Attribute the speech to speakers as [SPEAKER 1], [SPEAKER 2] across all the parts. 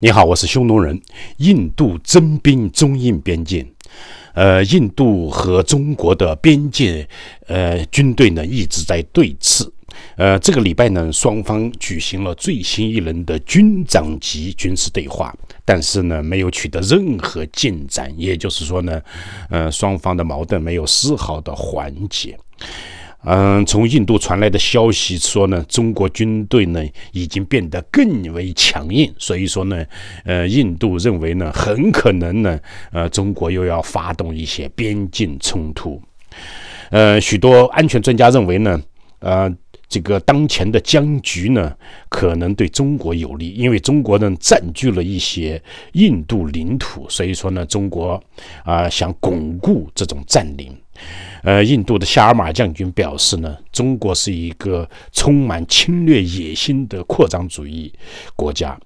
[SPEAKER 1] 你好，我是匈奴人。印度征兵中印边境，呃，印度和中国的边界，呃，军队呢一直在对峙。呃，这个礼拜呢，双方举行了最新一轮的军长级军事对话，但是呢，没有取得任何进展。也就是说呢，呃，双方的矛盾没有丝毫的缓解。嗯，从印度传来的消息说呢，中国军队呢已经变得更为强硬，所以说呢，呃，印度认为呢，很可能呢，呃，中国又要发动一些边境冲突。呃，许多安全专家认为呢，呃，这个当前的僵局呢，可能对中国有利，因为中国呢占据了一些印度领土，所以说呢，中国啊想巩固这种占领。呃，印度的夏尔马将军表示呢，中国是一个充满侵略野心的扩张主义国家。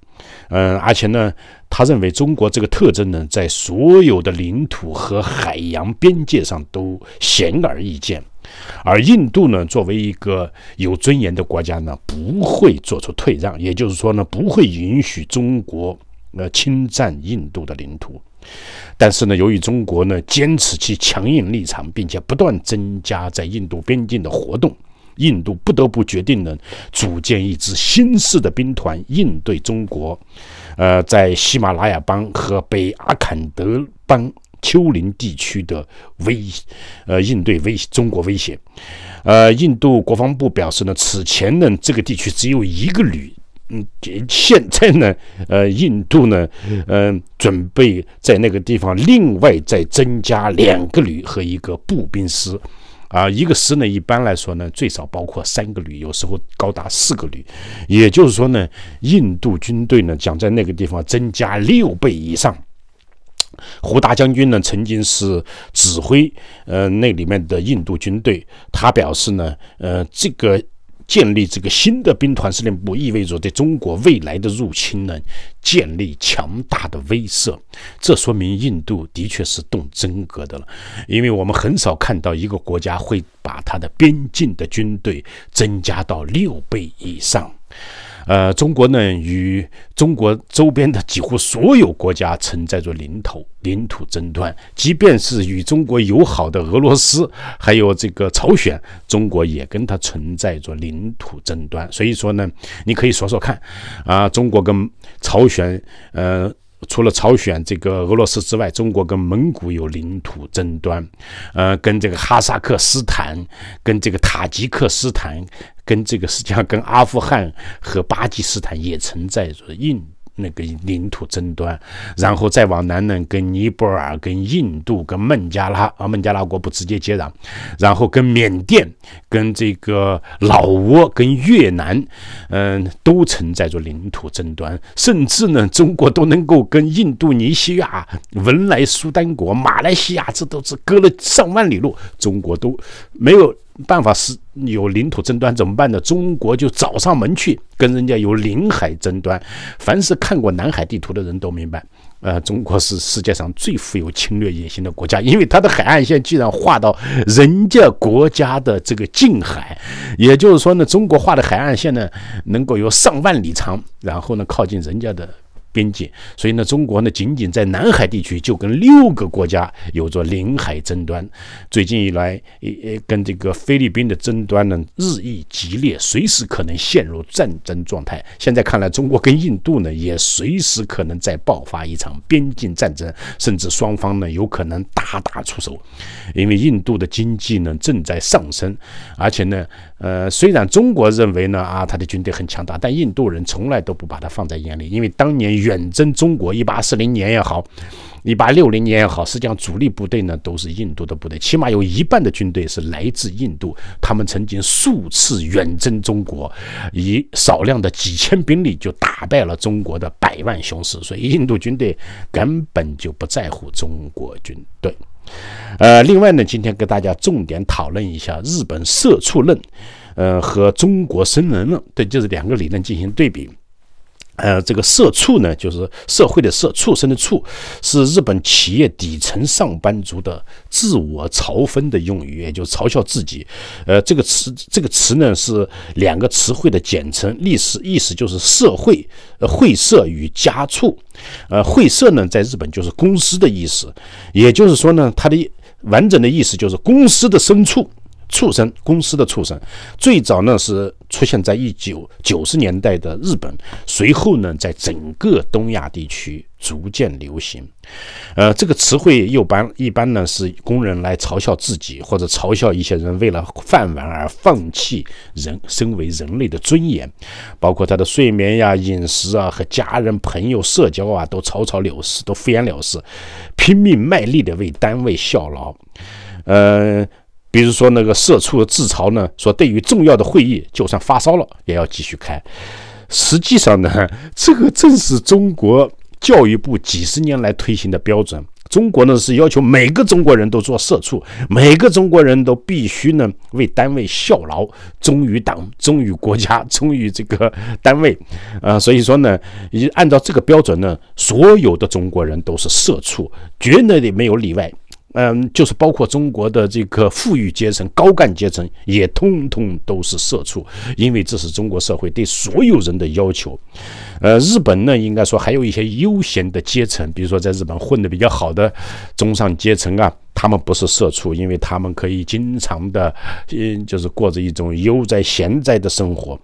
[SPEAKER 1] 嗯，而且呢，他认为中国这个特征呢，在所有的领土和海洋边界上都显而易见。而印度呢，作为一个有尊严的国家呢，不会做出退让。也就是说呢，不会允许中国呃侵占印度的领土。但是呢，由于中国呢坚持其强硬立场，并且不断增加在印度边境的活动，印度不得不决定呢组建一支新式的兵团应对中国，呃，在喜马拉雅邦和北阿坎德邦丘陵地区的威，呃应对威中国威胁，呃，印度国防部表示呢，此前呢这个地区只有一个旅。嗯，现在呢，呃，印度呢，嗯，准备在那个地方另外再增加两个旅和一个步兵师，啊，一个师呢，一般来说呢，最少包括三个旅，有时候高达四个旅，也就是说呢，印度军队呢，将在那个地方增加六倍以上。胡达将军呢，曾经是指挥呃那里面的印度军队，他表示呢，呃，这个。建立这个新的兵团司令部，意味着对中国未来的入侵呢，建立强大的威慑。这说明印度的确是动真格的了，因为我们很少看到一个国家会把它的边境的军队增加到六倍以上。呃，中国呢，与中国周边的几乎所有国家存在着领土领土争端，即便是与中国友好的俄罗斯，还有这个朝鲜，中国也跟它存在着领土争端。所以说呢，你可以说说看啊，中国跟朝鲜，呃。除了朝鲜这个俄罗斯之外，中国跟蒙古有领土争端，呃，跟这个哈萨克斯坦、跟这个塔吉克斯坦、跟这个实际上跟阿富汗和巴基斯坦也存在着印。那个领土争端，然后再往南呢，跟尼泊尔、跟印度、跟孟加拉啊，孟加拉国不直接接壤，然后跟缅甸、跟这个老挝、跟越南，嗯，都存在着领土争端，甚至呢，中国都能够跟印度尼西亚、文莱、苏丹国、马来西亚，这都是隔了上万里路，中国都没有办法是。有领土争端怎么办呢？中国就找上门去跟人家有领海争端。凡是看过南海地图的人都明白，呃，中国是世界上最富有侵略野心的国家，因为它的海岸线既然画到人家国家的这个近海，也就是说呢，中国画的海岸线呢能够有上万里长，然后呢靠近人家的。边境，所以呢，中国呢，仅仅在南海地区就跟六个国家有着领海争端。最近以来，也也跟这个菲律宾的争端呢日益激烈，随时可能陷入战争状态。现在看来，中国跟印度呢也随时可能再爆发一场边境战争，甚至双方呢有可能大打出手，因为印度的经济呢正在上升，而且呢。呃，虽然中国认为呢，啊，他的军队很强大，但印度人从来都不把他放在眼里，因为当年远征中国，一八四零年也好，一八六零年也好，实际上主力部队呢都是印度的部队，起码有一半的军队是来自印度。他们曾经数次远征中国，以少量的几千兵力就打败了中国的百万雄师，所以印度军队根本就不在乎中国军队。呃，另外呢，今天给大家重点讨论一下日本社畜论。呃，和中国生论呢，对，就是两个理论进行对比。呃，这个社畜呢，就是社会的社，畜生的畜，是日本企业底层上班族的自我嘲讽的用语，也就是嘲笑自己。呃，这个词这个词呢，是两个词汇的简称，历史意思就是社会呃、会社与家畜。呃，会社呢，在日本就是公司的意思，也就是说呢，它的完整的意思就是公司的牲畜。畜生公司的畜生，最早呢是出现在一九九十年代的日本，随后呢在整个东亚地区逐渐流行。呃，这个词汇又般一般呢是工人来嘲笑自己，或者嘲笑一些人为了饭碗而放弃人身为人类的尊严，包括他的睡眠呀、饮食啊和家人朋友社交啊，都草草了事，都敷衍了事，拼命卖力的为单位效劳。呃。比如说，那个社畜的自嘲呢，说对于重要的会议，就算发烧了也要继续开。实际上呢，这个正是中国教育部几十年来推行的标准。中国呢是要求每个中国人都做社畜，每个中国人都必须呢为单位效劳，忠于党，忠于国家，忠于这个单位。啊，所以说呢，一按照这个标准呢，所有的中国人都是社畜，绝对的没有例外。嗯，就是包括中国的这个富裕阶层、高干阶层，也通通都是社畜，因为这是中国社会对所有人的要求。呃，日本呢，应该说还有一些悠闲的阶层，比如说在日本混得比较好的中上阶层啊。他们不是社畜，因为他们可以经常的，嗯，就是过着一种悠哉闲哉的生活，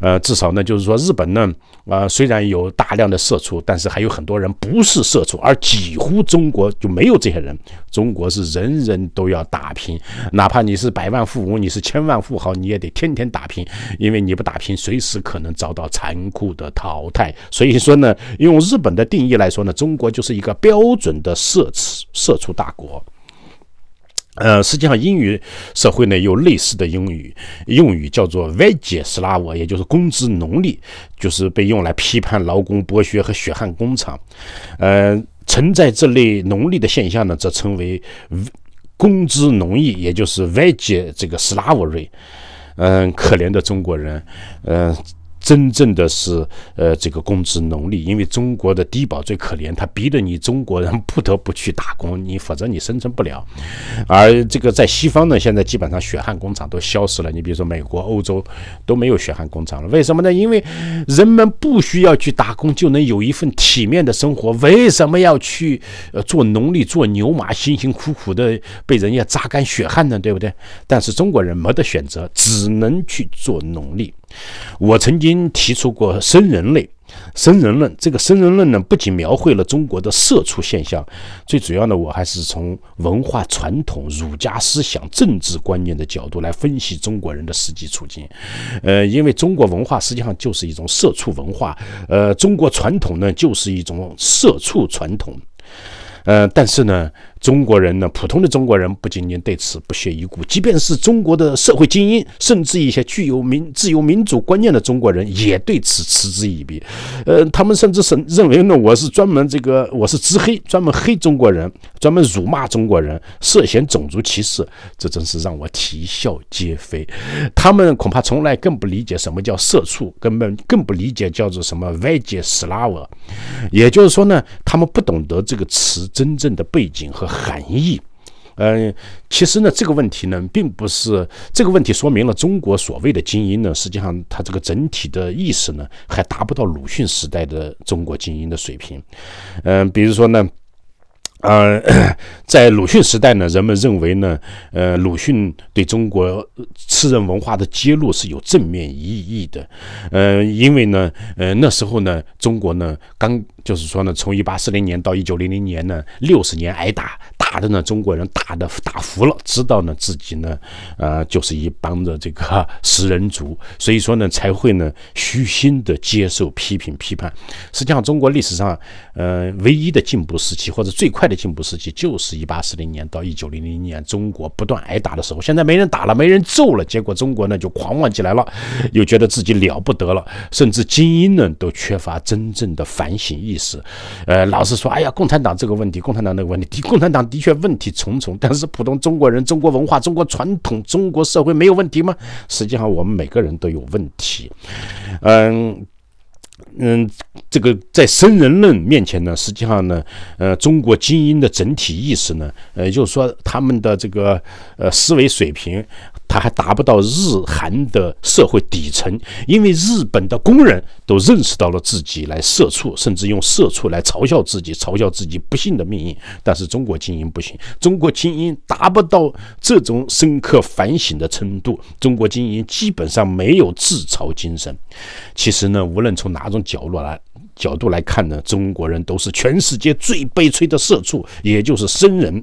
[SPEAKER 1] 呃，至少呢，就是说日本呢，啊，虽然有大量的社畜，但是还有很多人不是社畜，而几乎中国就没有这些人。中国是人人都要打拼，哪怕你是百万富翁，你是千万富豪，你也得天天打拼，因为你不打拼，随时可能遭到残酷的淘汰。所以说呢，用日本的定义来说呢，中国就是一个标准的社畜社畜大国。呃，实际上英语社会呢有类似的英语用语，叫做 wage s l a v e 也就是工资奴隶，就是被用来批判劳工剥削和血汗工厂。呃，存在这类奴隶的现象呢，则称为工资奴役，也就是 wage 这个 slavery。嗯，可怜的中国人，嗯。真正的是，呃，这个工资农历因为中国的低保最可怜，他逼得你中国人不得不去打工，你否则你生存不了。而这个在西方呢，现在基本上血汗工厂都消失了。你比如说美国、欧洲都没有血汗工厂了，为什么呢？因为人们不需要去打工就能有一份体面的生活，为什么要去呃做奴隶、做牛马，辛辛苦苦的被人家榨干血汗呢？对不对？但是中国人没得选择，只能去做奴隶。我曾经提出过“生人类”、“生人论”，这个“生人论”呢，不仅描绘了中国的社畜现象，最主要的我还是从文化传统、儒家思想、政治观念的角度来分析中国人的实际处境。呃，因为中国文化实际上就是一种社畜文化，呃，中国传统呢就是一种社畜传统。呃，但是呢。中国人呢，普通的中国人不仅仅对此不屑一顾，即便是中国的社会精英，甚至一些具有民自由民主观念的中国人，也对此嗤之以鼻。呃，他们甚至是认为呢，我是专门这个，我是直黑，专门黑中国人，专门辱骂中国人，涉嫌种族歧视。这真是让我啼笑皆非。他们恐怕从来更不理解什么叫“社畜”，根本更不理解叫做什么“外界 s l a v e r 也就是说呢，他们不懂得这个词真正的背景和。含义，嗯，其实呢，这个问题呢，并不是这个问题说明了中国所谓的精英呢，实际上他这个整体的意识呢，还达不到鲁迅时代的中国精英的水平，嗯，比如说呢。呃，在鲁迅时代呢，人们认为呢，呃，鲁迅对中国吃人文化的揭露是有正面意义的，呃，因为呢，呃，那时候呢，中国呢，刚就是说呢，从一八四零年到一九零零年呢，六十年挨打。打的呢，中国人打的打服了，知道呢自己呢，呃，就是一帮的这个 食人族，所以说呢才会呢虚心的接受批评批判。实际上，中国历史上，呃，唯一的进步时期或者最快的进步时期，就是一八四零年到一九零零年，中国不断挨打的时候。现在没人打了，没人揍了，结果中国呢就狂妄起来了，又觉得自己了不得了，甚至精英呢都缺乏真正的反省意识，呃，老是说，哎呀，共产党这个问题，共产党那个问题，共产党提。确问题重重，但是普通中国人、中国文化、中国传统、中国社会没有问题吗？实际上，我们每个人都有问题。嗯嗯，这个在生人论面前呢，实际上呢，呃，中国精英的整体意识呢，呃，就是说他们的这个呃思维水平。他还达不到日韩的社会底层，因为日本的工人都认识到了自己来社畜，甚至用社畜来嘲笑自己，嘲笑自己不幸的命运。但是中国精英不行，中国精英达不到这种深刻反省的程度，中国精英基本上没有自嘲精神。其实呢，无论从哪种角落来。角度来看呢，中国人都是全世界最悲催的社畜，也就是生人。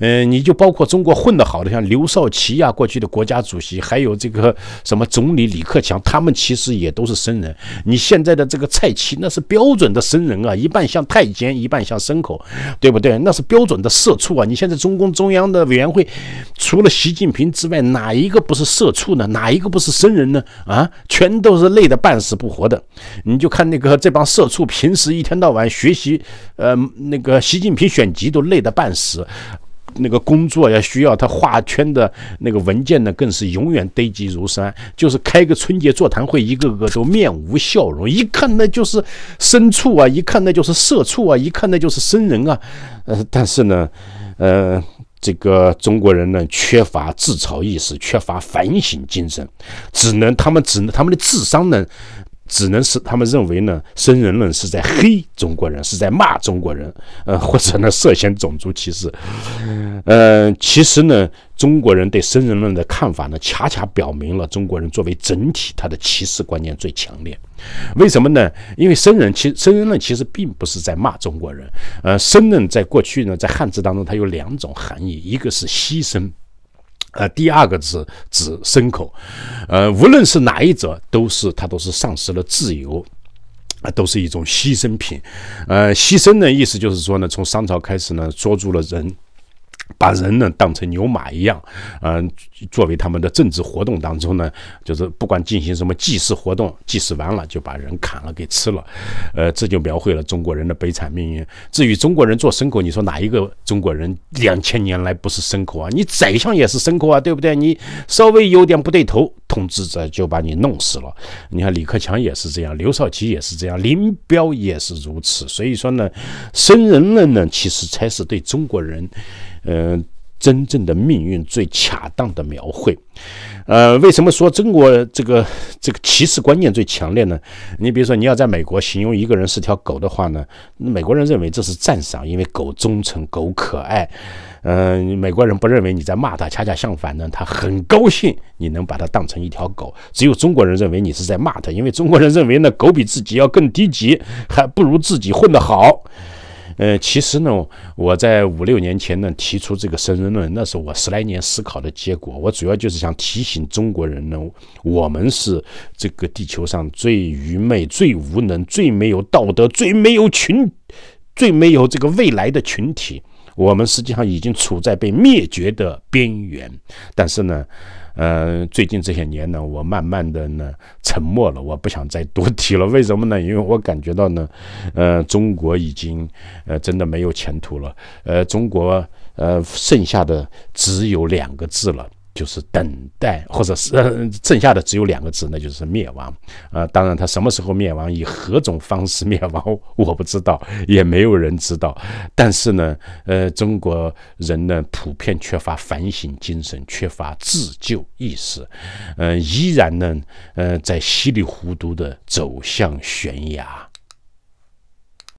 [SPEAKER 1] 嗯，你就包括中国混得好的，像刘少奇呀，过去的国家主席，还有这个什么总理李克强，他们其实也都是生人。你现在的这个蔡奇，那是标准的生人啊，一半像太监，一半像牲口，对不对？那是标准的社畜啊。你现在中共中央的委员会，除了习近平之外，哪一个不是社畜呢？哪一个不是生人呢？啊，全都是累得半死不活的。你就看那个这帮社畜。处平时一天到晚学习，呃，那个习近平选集都累得半死，那个工作呀，需要他画圈的那个文件呢，更是永远堆积如山。就是开个春节座谈会，一个个都面无笑容，一看那就是牲畜啊，一看那就是社畜啊，一看那就是生人啊。呃，但是呢，呃，这个中国人呢，缺乏自嘲意识，缺乏反省精神，只能他们只能他们的智商呢。只能是他们认为呢，生人论是在黑中国人，是在骂中国人，呃，或者呢涉嫌种族歧视。呃，其实呢，中国人对生人论的看法呢，恰恰表明了中国人作为整体，他的歧视观念最强烈。为什么呢？因为生人其生人论其实并不是在骂中国人，呃，生论在过去呢，在汉字当中它有两种含义，一个是牺牲。呃，第二个字指牲口，呃，无论是哪一者，都是他都是丧失了自由，啊，都是一种牺牲品，呃，牺牲的意思就是说呢，从商朝开始呢，捉住了人。把人呢当成牛马一样，嗯，作为他们的政治活动当中呢，就是不管进行什么祭祀活动，祭祀完了就把人砍了给吃了，呃，这就描绘了中国人的悲惨命运。至于中国人做牲口，你说哪一个中国人两千年来不是牲口啊？你宰相也是牲口啊，对不对？你稍微有点不对头，统治者就把你弄死了。你看李克强也是这样，刘少奇也是这样，林彪也是如此。所以说呢，生人了呢，其实才是对中国人。嗯，真正的命运最恰当的描绘。呃，为什么说中国这个这个歧视观念最强烈呢？你比如说，你要在美国形容一个人是条狗的话呢，美国人认为这是赞赏，因为狗忠诚，狗可爱。嗯，美国人不认为你在骂他，恰恰相反呢，他很高兴你能把他当成一条狗。只有中国人认为你是在骂他，因为中国人认为呢，狗比自己要更低级，还不如自己混得好。呃，其实呢，我在五六年前呢提出这个生人论，那是我十来年思考的结果。我主要就是想提醒中国人呢，我们是这个地球上最愚昧、最无能、最没有道德、最没有群、最没有这个未来的群体。我们实际上已经处在被灭绝的边缘，但是呢，呃，最近这些年呢，我慢慢的呢沉默了，我不想再多提了。为什么呢？因为我感觉到呢，呃，中国已经呃真的没有前途了。呃，中国呃剩下的只有两个字了。就是等待，或者是剩下的只有两个字，那就是灭亡。呃，当然，他什么时候灭亡，以何种方式灭亡，我不知道，也没有人知道。但是呢，呃，中国人呢，普遍缺乏反省精神，缺乏自救意识，嗯，依然呢，呃，在稀里糊涂的走向悬崖。